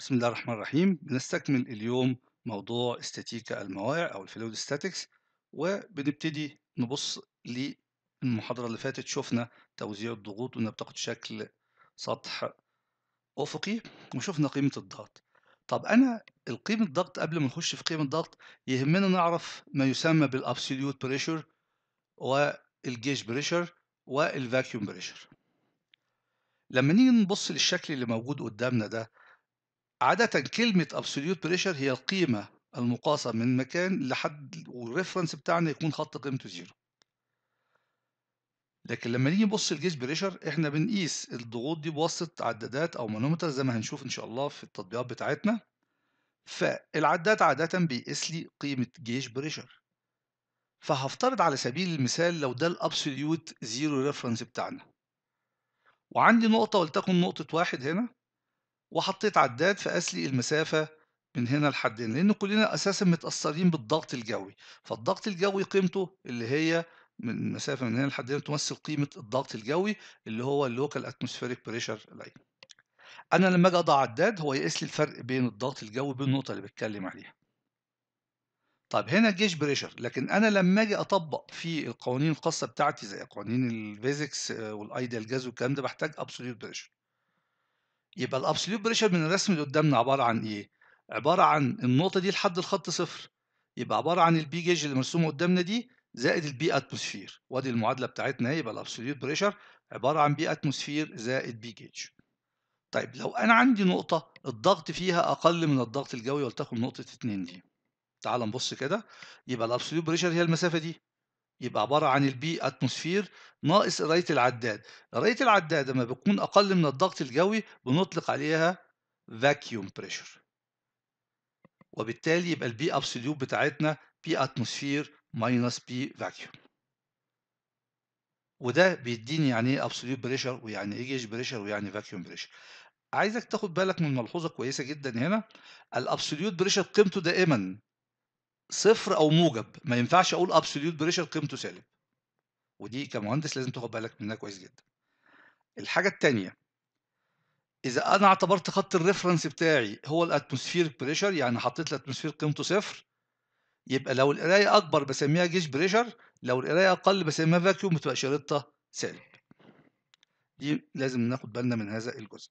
بسم الله الرحمن الرحيم بنستكمل اليوم موضوع استاتيكا الموارع أو الفلويد ستاتكس وبنبتدي نبص للمحاضرة اللي فاتت شفنا توزيع الضغوط وإنها بتاخد شكل سطح أفقي وشفنا قيمة الضغط طب أنا القيمة الضغط قبل ما نخش في قيمة الضغط يهمنا نعرف ما يسمى بالأبسوليوت بريشر والجيج بريشر والفاكيوم بريشر لما نيجي نبص للشكل اللي موجود قدامنا ده عادة كلمة absolute pressure هي القيمة المقاسة من مكان لحد والريفرنس بتاعنا يكون خط قيمته زيرو لكن لما نيجي نبص الجيج بريشر احنا بنقيس الضغوط دي بواسطة عدادات او مانومتر زي ما هنشوف ان شاء الله في التطبيقات بتاعتنا فالعداد عادة بيقيس لي قيمة جيج بريشر فهفترض على سبيل المثال لو ده الابسوليوت زيرو ريفرنس بتاعنا وعندي نقطة ولتكن نقطة واحد هنا وحطيت عداد فقاس لي المسافة من هنا لحد هنا لأن كلنا أساسا متأثرين بالضغط الجوي فالضغط الجوي قيمته اللي هي من المسافة من هنا لحد هنا تمثل قيمة الضغط الجوي اللي هو اللوكال اتموسفيريك بريشر لاين أنا لما أجي أضع عداد هو يقيس لي الفرق بين الضغط الجوي وبين النقطة اللي بتكلم عليها طيب هنا الجيش بريشر لكن انا لما اجي اطبق في القوانين الخاصه بتاعتي زي قوانين الفيزكس والايديال جاز والكلام ده بحتاج ابسوليوت بريشر يبقى الابسوليوت بريشر من الرسم اللي قدامنا عباره عن ايه عباره عن النقطه دي لحد الخط صفر يبقى عباره عن البي جيج اللي مرسومه قدامنا دي زائد البي اتموسفير وادي المعادله بتاعتنا اهي يبقى الابسوليوت بريشر عباره عن بي اتموسفير زائد بي جيج طيب لو انا عندي نقطه الضغط فيها اقل من الضغط الجوي ولتكن نقطه 2 دي تعال نبص كده يبقى الابسوليوت بريشر هي المسافه دي يبقى عبارة عن البي اتموسفير ناقص قراية العداد قراية العداد لما بتكون أقل من الضغط الجوي بنطلق عليها vacuum pressure وبالتالي يبقى البي ابسوليوت بتاعتنا بي اتموسفير ماينس بي فاكيوم وده بيديني يعني ايه ابسوليوت بريشر ويعني ايه جيج بريشر ويعني فاكيوم بريشر عايزك تاخد بالك من ملحوظه كويسه جدا هنا الابسوليوت بريشر قيمته دائما صفر او موجب ما ينفعش اقول ابسوليوت بريشر قيمته سالب ودي كمهندس لازم تاخد بالك منها كويس جدا الحاجه الثانيه اذا انا اعتبرت خط الريفرنس بتاعي هو الاتموسفير بريشر يعني حطيت الاتموسفير قيمته صفر يبقى لو القرايه اكبر بسميها جيش بريشر لو القرايه اقل بسميها فاكيوم بتبقى شريطه سالب دي لازم ناخد بالنا من هذا الجزء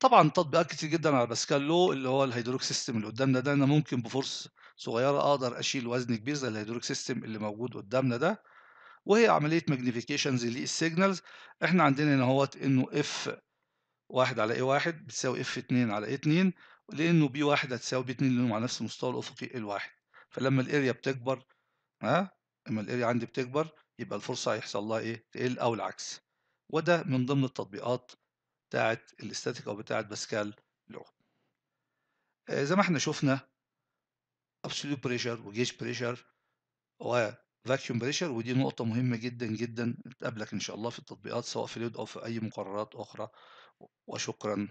طبعا تطبيقات كتير جدا على باسكال لو اللي هو الهيدروكسيستم سيستم اللي قدامنا ده انا ممكن بفرص صغيرة أقدر أشيل وزن كبير زي الهيدروليك سيستم اللي موجود قدامنا ده وهي عملية ماجنيفيكيشنز للسيجنالز احنا عندنا هنا اهوت انه اف 1 على اي 1 بتساوي اف 2 على اي 2 لانه بي 1 هتساوي بي 2 لانهم على نفس المستوى الافقي الواحد فلما الاريا بتكبر ها لما الاريا عندي بتكبر يبقى الفرصة هيحصل لها ايه تقل او العكس وده من ضمن التطبيقات بتاعت الاستاتيك او بتاعت باسكال لو آه، زي ما احنا شفنا ابسوليوت بريشر وجيج بريشر وفاكيوم بريشر ودي نقطة مهمة جدا جدا تقابلك ان شاء الله في التطبيقات سواء في لود او في اي مقررات اخرى وشكرا